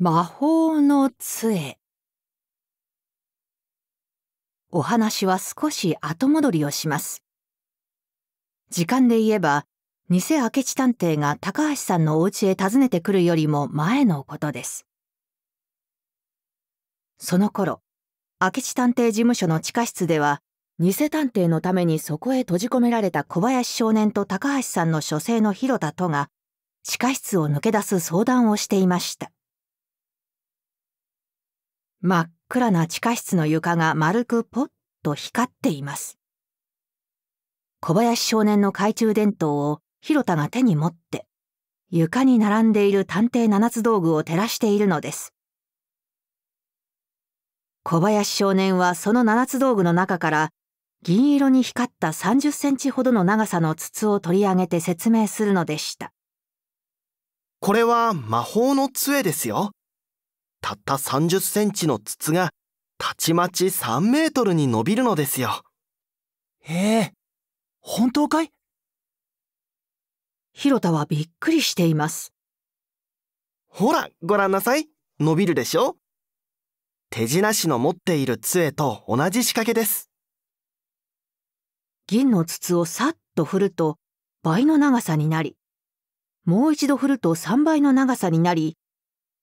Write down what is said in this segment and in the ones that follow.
魔法の杖お話は少し後戻りをします時間で言えば偽明智探偵が高橋さんのお家へ訪ねてくるよりも前のことですその頃明智探偵事務所の地下室では偽探偵のためにそこへ閉じ込められた小林少年と高橋さんの書生の広田とが地下室を抜け出す相談をしていました真っ暗な地下室の床が丸くポッと光っています。小林少年の懐中電灯を広田が手に持って、床に並んでいる探偵七つ道具を照らしているのです。小林少年はその七つ道具の中から銀色に光った30センチほどの長さの筒を取り上げて説明するのでした。これは魔法の杖ですよ。たった30センチの筒がたちまち3メートルに伸びるのですよ。へえ、本当かい広田はびっくりしています。ほら、ご覧なさい。伸びるでしょ手品師の持っている杖と同じ仕掛けです。銀の筒をさっと振ると倍の長さになり、もう一度振ると3倍の長さになり、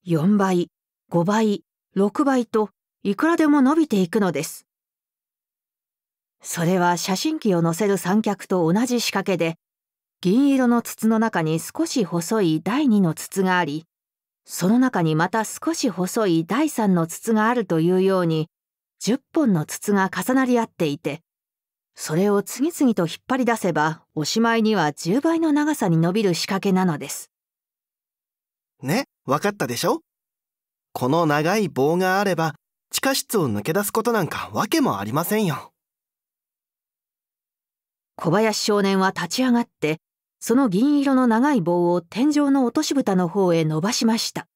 4倍、5倍、6倍といくらでも伸びていくのです。それは写真機を載せる三脚と同じ仕掛けで、銀色の筒の中に少し細い第2の筒があり、その中にまた少し細い第3の筒があるというように、10本の筒が重なり合っていて、それを次々と引っ張り出せば、おしまいには10倍の長さに伸びる仕掛けなのです。ね、わかったでしょこの長い棒があれば地下室を抜け出すことなんかわけもありませんよ。小林少年は立ち上がってその銀色の長い棒を天井の落とし蓋の方へ伸ばしました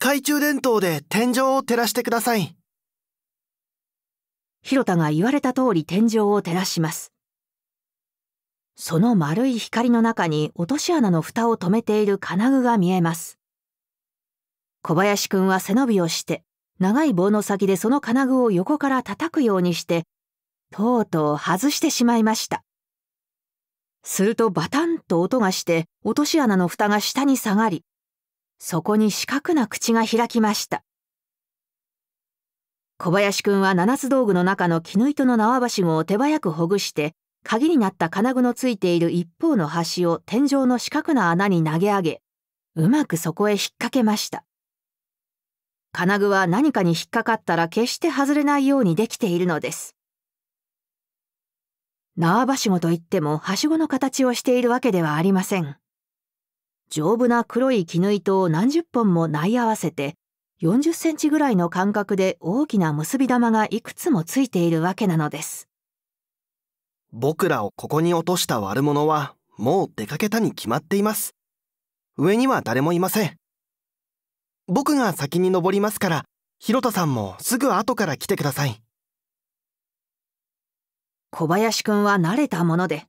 懐中電灯で天井を照らしてください広田が言われた通り天井を照らしますその丸い光の中に落とし穴の蓋を止めている金具が見えます小林くんは背伸びをして長い棒の先でその金具を横から叩くようにしてとうとう外してしまいましたするとバタンと音がして落とし穴の蓋が下に下がりそこに四角な口が開きました小林くんは七つ道具の中の絹糸の縄ばしごを手早くほぐして鍵になった金具のついている一方の端を天井の四角な穴に投げ上げうまくそこへ引っ掛けました金具は何かに引っかかったら決して外れないようにできているのです。縄ばしごといってもはしごの形をしているわけではありません。丈夫な黒い絹糸を何十本も縫い合わせて40センチぐらいの間隔で大きな結び玉がいくつもついているわけなのです。僕らをここに落とした悪者はもう出かけたに決まっています。上には誰もいません。僕が先に登りますから、ひろたさんもすぐ後から来てください。小林くんは慣れたもので、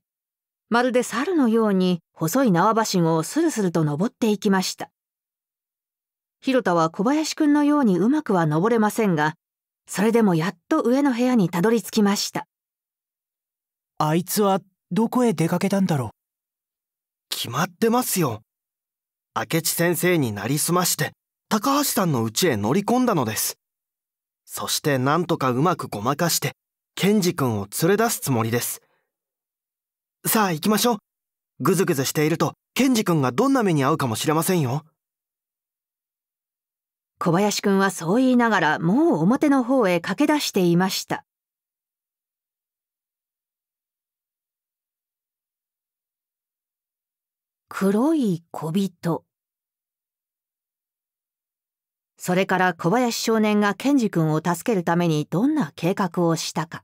まるで猿のように細い縄ばしごをスルスルと登っていきました。広田は小林くんのようにうまくは登れませんが、それでもやっと上の部屋にたどり着きました。あいつはどこへ出かけたんだろう決まってますよ。明智先生になりすまして、高橋さんの家へ乗り込んだのですそしてなんとかうまくごまかしてケンジ君を連れ出すつもりですさあ行きましょうぐずぐずしているとケンジ君がどんな目に遭うかもしれませんよ小林くんはそう言いながらもう表の方へ駆け出していました黒い小人それから小林少年がケンジ君を助けるためにどんな計画をしたか。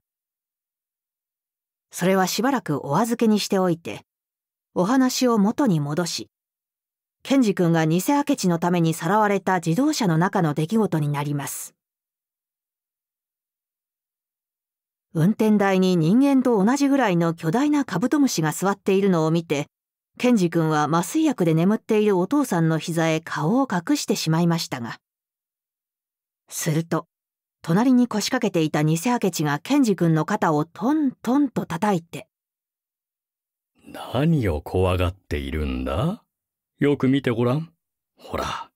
それはしばらくお預けにしておいて、お話を元に戻し、ケンジ君が偽明智のためにさらわれた自動車の中の出来事になります。運転台に人間と同じぐらいの巨大なカブトムシが座っているのを見て、ケンジ君は麻酔薬で眠っているお父さんの膝へ顔を隠してしまいましたが、すると隣に腰掛けていた偽明智が賢治君の肩をトントンと叩いて「何を怖がっているんだよく見てごらんほら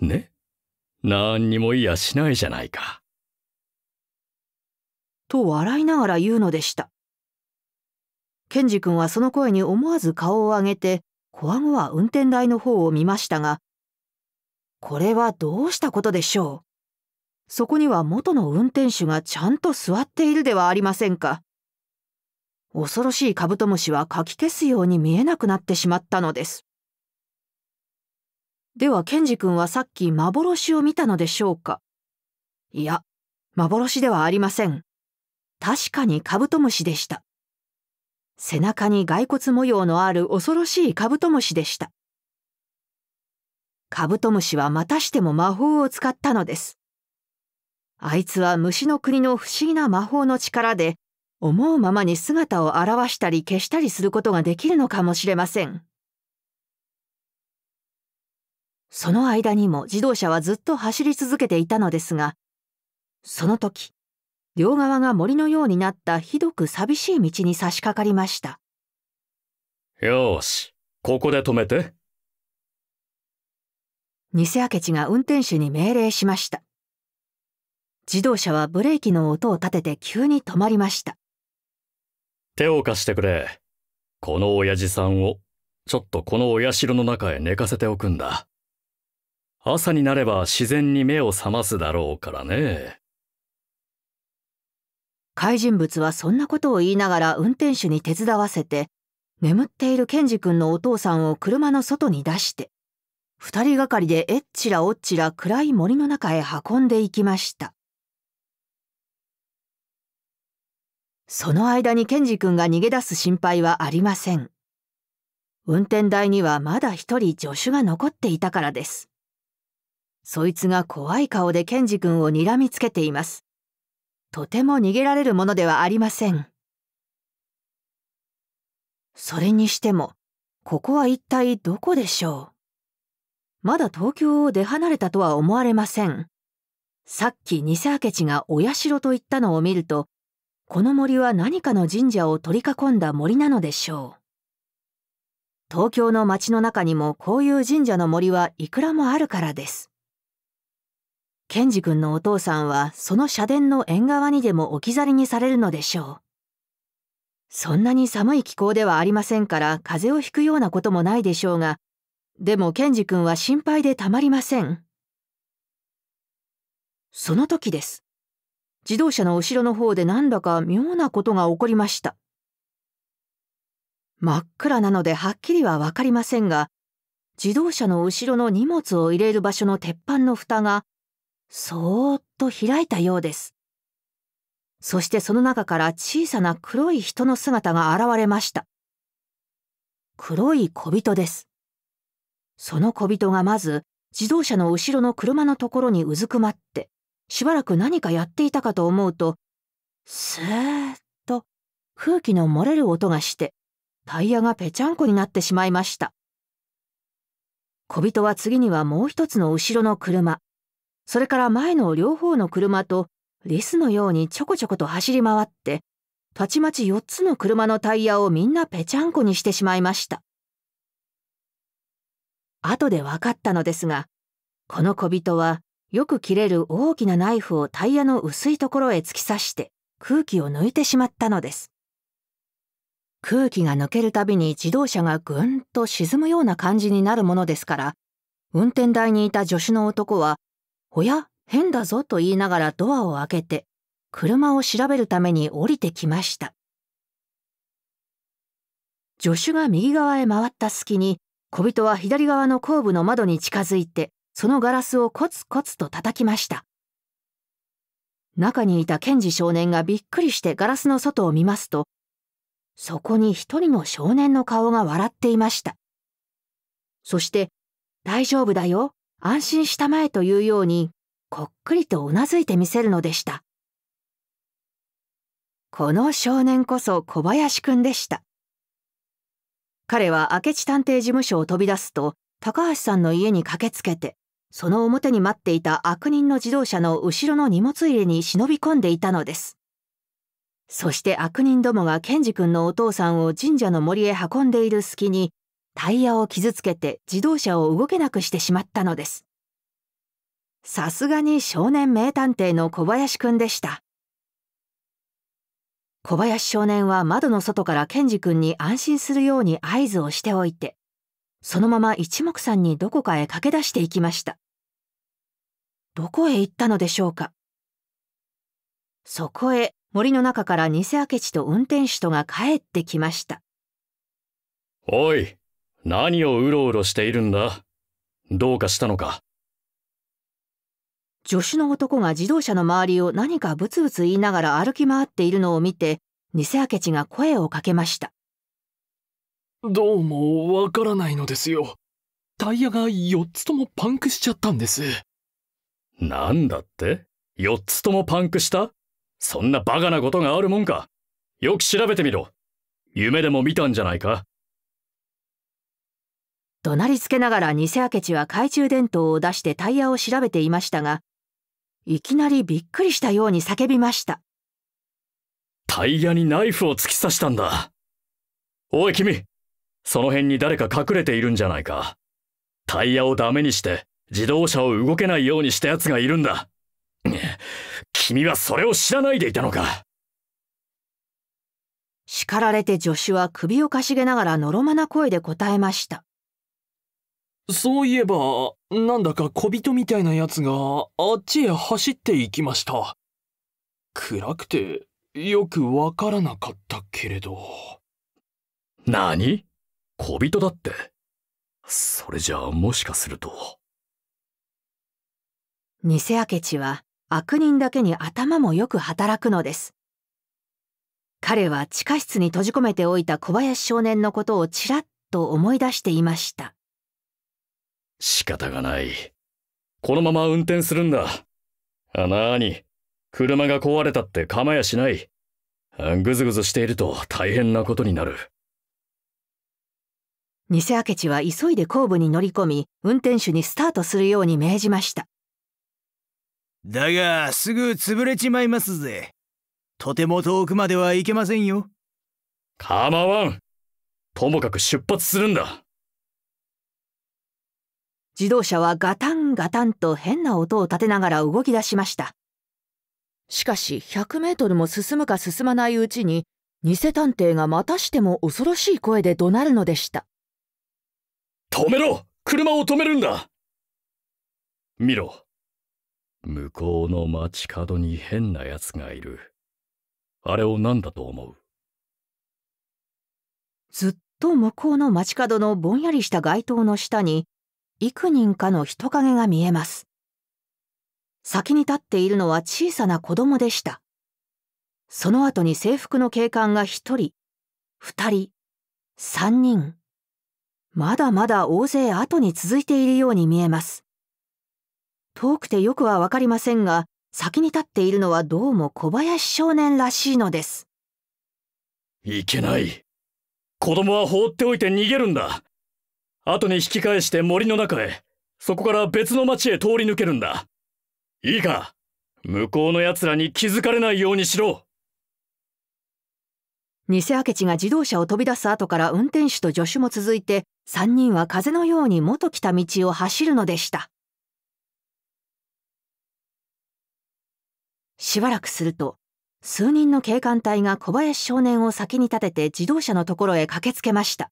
ね何にもいやしないじゃないか」と笑いながら言うのでした。ケンジ君はその声に思わず顔を上げて、こわごわ運転台の方を見ましたが、これはどうしたことでしょうそこには元の運転手がちゃんと座っているではありませんか。恐ろしいカブトムシはかき消すように見えなくなってしまったのです。ではケンジ君はさっき幻を見たのでしょうかいや、幻ではありません。確かにカブトムシでした。背中に骸骨模様のある恐ろしいカブトムシでした。カブトムシはまたしても魔法を使ったのです。あいつは虫の国の不思議な魔法の力で思うままに姿を現したり消したりすることができるのかもしれませんその間にも自動車はずっと走り続けていたのですがその時両側が森のようになったひどく寂しい道に差し掛かりましたよしここで止めて偽明智が運転手に命令しました自動車はブレーキの音を立てて急に止まりました手を貸してくれこの親父さんをちょっとこのお社の中へ寝かせておくんだ朝になれば自然に目を覚ますだろうからね怪人物はそんなことを言いながら運転手に手伝わせて眠っているケンジ君のお父さんを車の外に出して二人がかりでえっちらおっちら暗い森の中へ運んでいきました。その間にケンジ君が逃げ出す心配はありません。運転台にはまだ一人助手が残っていたからです。そいつが怖い顔でケンジ君を睨みつけています。とても逃げられるものではありません。それにしても、ここは一体どこでしょうまだ東京を出離れたとは思われません。さっき偽明智がお社と言ったのを見ると、この森は何かの神社を取り囲んだ森なのでしょう東京の街の中にもこういう神社の森はいくらもあるからですケンジ君のお父さんはその社殿の縁側にでも置き去りにされるのでしょうそんなに寒い気候ではありませんから風邪をひくようなこともないでしょうがでもケンジ君は心配でたまりませんその時です自動車の後ろの方でなんだか妙なことが起こりました。真っ暗なのではっきりはわかりませんが、自動車の後ろの荷物を入れる場所の鉄板の蓋が、そーっと開いたようです。そしてその中から小さな黒い人の姿が現れました。黒い小人です。その小人がまず自動車の後ろの車のところにうずくまって、しばらく何かやっていたかと思うと、スーッと空気の漏れる音がして、タイヤがぺちゃんこになってしまいました。小人は次にはもう一つの後ろの車、それから前の両方の車と、リスのようにちょこちょこと走り回って、たちまち4つの車のタイヤをみんなぺちゃんこにしてしまいました。後で分かったのですが、この小人はよく切れる大きなナイフをタイヤの薄いところへ突き刺して空気を抜いてしまったのです空気が抜けるたびに自動車がぐんと沈むような感じになるものですから運転台にいた助手の男は「おや変だぞ」と言いながらドアを開けて車を調べるために降りてきました助手が右側へ回った隙に小人は左側の後部の窓に近づいてそのガラスをコツコツと叩きました。中にいた検事少年がびっくりしてガラスの外を見ますと、そこに一人の少年の顔が笑っていました。そして、大丈夫だよ、安心したまえというように、こっくりとうなずいてみせるのでした。この少年こそ小林くんでした。彼は明智探偵事務所を飛び出すと、高橋さんの家に駆けつけて、その表に待っていた悪人の自動車の後ろの荷物入れに忍び込んでいたのです。そして悪人どもがケンジ君のお父さんを神社の森へ運んでいる隙に、タイヤを傷つけて自動車を動けなくしてしまったのです。さすがに少年名探偵の小林くんでした。小林少年は窓の外からケンジ君に安心するように合図をしておいて、そのまま一目散にどこかへ駆け出していきましたどこへ行ったのでしょうかそこへ森の中から偽明智と運転手とが帰ってきましたおい何をうろうろしているんだどうかしたのか助手の男が自動車の周りを何かブツブツ言いながら歩き回っているのを見て偽明智が声をかけましたどうもわからないのですよ。タイヤが4つともパンクしちゃったんです。なんだって ?4 つともパンクしたそんなバカなことがあるもんか。よく調べてみろ。夢でも見たんじゃないか怒鳴りつけながら偽明智は懐中電灯を出してタイヤを調べていましたが、いきなりびっくりしたように叫びました。タイヤにナイフを突き刺したんだ。おい君、その辺に誰か隠れているんじゃないか。タイヤをダメにして自動車を動けないようにした奴がいるんだ。君はそれを知らないでいたのか。叱られて助手は首をかしげながらのろまな声で答えました。そういえば、なんだか小人みたいなやつがあっちへ走っていきました。暗くてよくわからなかったけれど。何小人だって。それじゃあもしかすると。偽明智は悪人だけに頭もよく働くのです。彼は地下室に閉じ込めておいた小林少年のことをちらっと思い出していました。仕方がない。このまま運転するんだ。あなーに、車が壊れたって構やしない。ぐずぐずしていると大変なことになる。偽明智は急いで後部に乗り込み運転手にスタートするように命じましただがすぐ潰れちまいますぜとても遠くまでは行けませんよ構わんともかく出発するんだ自動車はガタンガタンと変な音を立てながら動き出しましたしかし100メートルも進むか進まないうちに偽探偵がまたしても恐ろしい声で怒鳴るのでした止めろ車を止めるんだ見ろ。向こうの街角に変な奴がいる。あれを何だと思うずっと向こうの街角のぼんやりした街灯の下に、幾人かの人影が見えます。先に立っているのは小さな子供でした。その後に制服の警官が1人、2人、3人。まだまだ大勢後に続いているように見えます。遠くてよくは分かりませんが、先に立っているのはどうも小林少年らしいのです。いけない。子供は放っておいて逃げるんだ。後に引き返して森の中へ、そこから別の町へ通り抜けるんだ。いいか、向こうの奴らに気づかれないようにしろ。偽明智が自動車を飛び出す後から運転手と助手も続いて、3人は風のように元来た道を走るのでした。しばらくすると、数人の警官隊が小林少年を先に立てて自動車のところへ駆けつけました。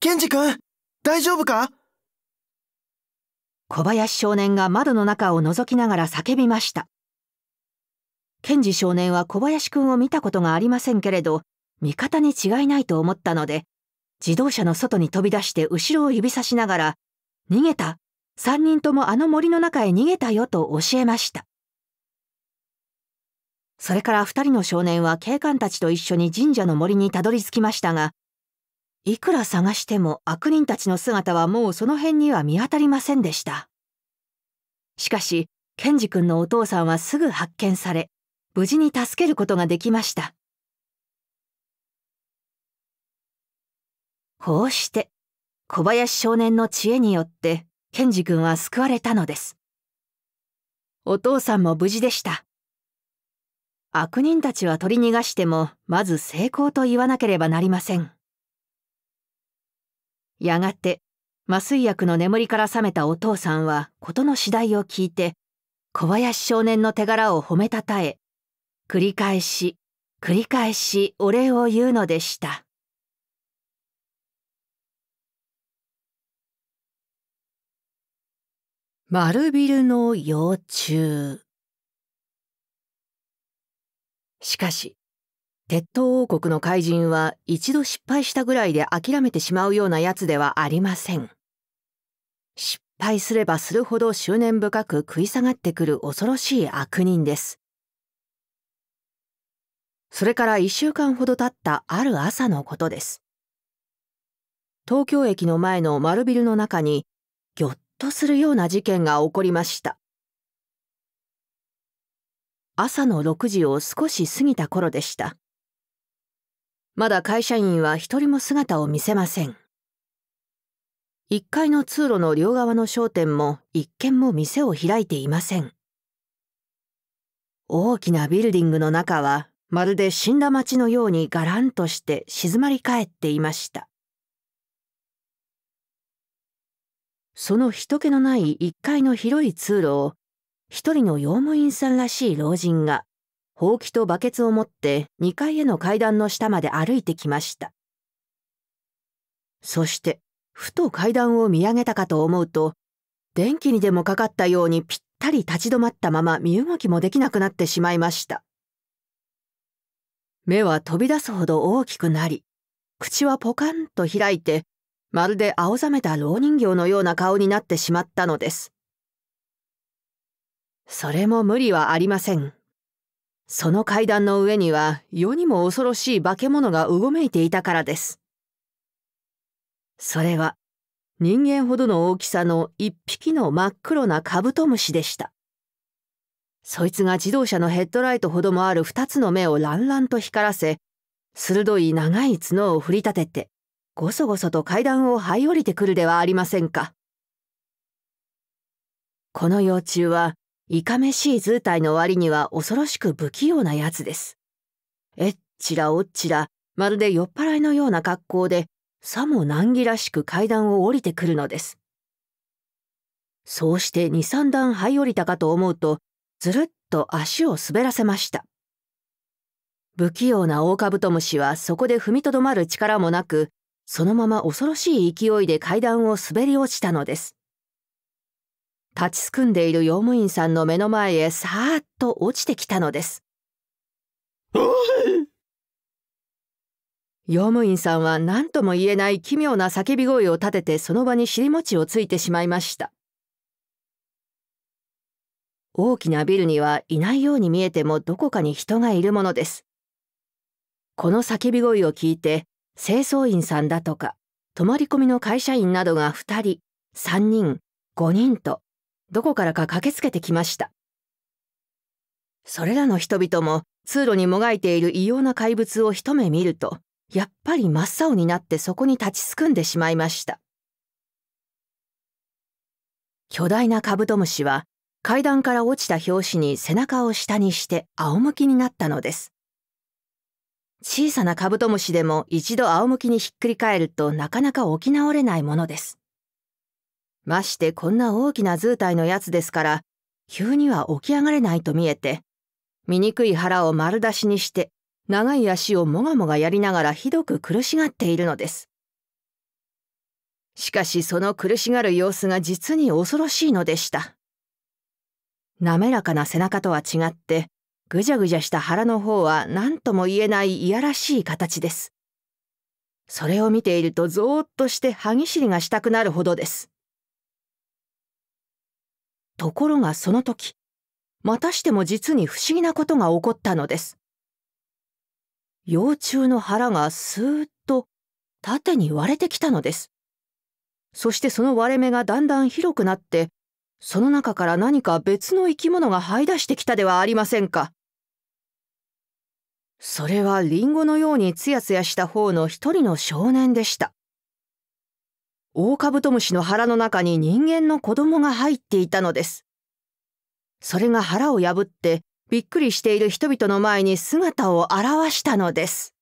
ケンジ君、大丈夫か小林少年が窓の中を覗きながら叫びました。賢治少年は小林くんを見たことがありませんけれど、味方に違いないと思ったので、自動車の外に飛び出して後ろを指さしながら、逃げた三人ともあの森の中へ逃げたよと教えました。それから二人の少年は警官たちと一緒に神社の森にたどり着きましたが、いくら探しても悪人たちの姿はもうその辺には見当たりませんでした。しかし、ケンジ君のお父さんはすぐ発見され、無事に助けることができました。こうして小林少年の知恵によって健二君は救われたのです。お父さんも無事でした。悪人たちは取り逃がしてもまず成功と言わなければなりません。やがて麻酔薬の眠りから覚めたお父さんは事の次第を聞いて小林少年の手柄を褒めたたえ繰り返し繰り返しお礼を言うのでした丸ビルの幼虫しかし鉄塔王国の怪人は一度失敗したぐらいで諦めてしまうようなやつではありません失敗すればするほど執念深く食い下がってくる恐ろしい悪人ですそれから一週間ほど経ったある朝のことです。東京駅の前の丸ビルの中に、ぎょっとするような事件が起こりました。朝の6時を少し過ぎた頃でした。まだ会社員は一人も姿を見せません。1階の通路の両側の商店も一軒も店を開いていません。大きなビルディングの中はまるで死んだ町のようにがらんとして静まり返っていましたその人気のない1階の広い通路を一人の用務員さんらしい老人がほうきとバケツを持って2階への階段の下まで歩いてきましたそしてふと階段を見上げたかと思うと電気にでもかかったようにぴったり立ち止まったまま身動きもできなくなってしまいました目は飛び出すほど大きくなり口はポカンと開いてまるで青ざめた老人形のような顔になってしまったのですそれも無理はありませんその階段の上には世にも恐ろしい化け物がうごめいていたからですそれは人間ほどの大きさの一匹の真っ黒なカブトムシでしたそいつが自動車のヘッドライトほどもある二つの目を乱々と光らせ、鋭い長い角を振り立てて、ごそごそと階段を這い降りてくるではありませんか。この幼虫はいかめしい図体の割には恐ろしく不器用なやつです。えっちらおっちら、まるで酔っ払いのような格好で、さも難儀らしく階段を降りてくるのです。そうして二三段這い降りたかと思うと、ずるっと足を滑らせました。不器用なオオカブトムシはそこで踏みとどまる力もなく、そのまま恐ろしい勢いで階段を滑り落ちたのです。立ちすくんでいる用務員さんの目の前へさーっと落ちてきたのです。用務員さんは何とも言えない奇妙な叫び声を立ててその場に尻餅をついてしまいました。大きなビルにはいないように見えてもどこかに人がいるものです。この叫び声を聞いて清掃員さんだとか泊まり込みの会社員などが2人3人5人とどこからか駆けつけてきました。それらの人々も通路にもがいている異様な怪物を一目見るとやっぱり真っ青になってそこに立ちすくんでしまいました巨大なカブトムシは階段から落ちた拍子に背中を下にして仰向きになったのです。小さなカブトムシでも一度仰向きにひっくり返るとなかなか起き直れないものです。ましてこんな大きな図体のやつですから、急には起き上がれないと見えて、醜い腹を丸出しにして、長い足をもがもがやりながらひどく苦しがっているのです。しかしその苦しがる様子が実に恐ろしいのでした。滑らかな背中とは違って、ぐじゃぐじゃした腹の方は何とも言えないいやらしい形です。それを見ているとぞーっとして歯ぎしりがしたくなるほどです。ところがその時、またしても実に不思議なことが起こったのです。幼虫の腹がスーッと縦に割れてきたのです。そしてその割れ目がだんだん広くなってその中から何か別の生き物が這い出してきたではありませんか。それはリンゴのようにツヤツヤした方の一人の少年でした。オオカブトムシの腹の中に人間の子供が入っていたのです。それが腹を破ってびっくりしている人々の前に姿を現したのです。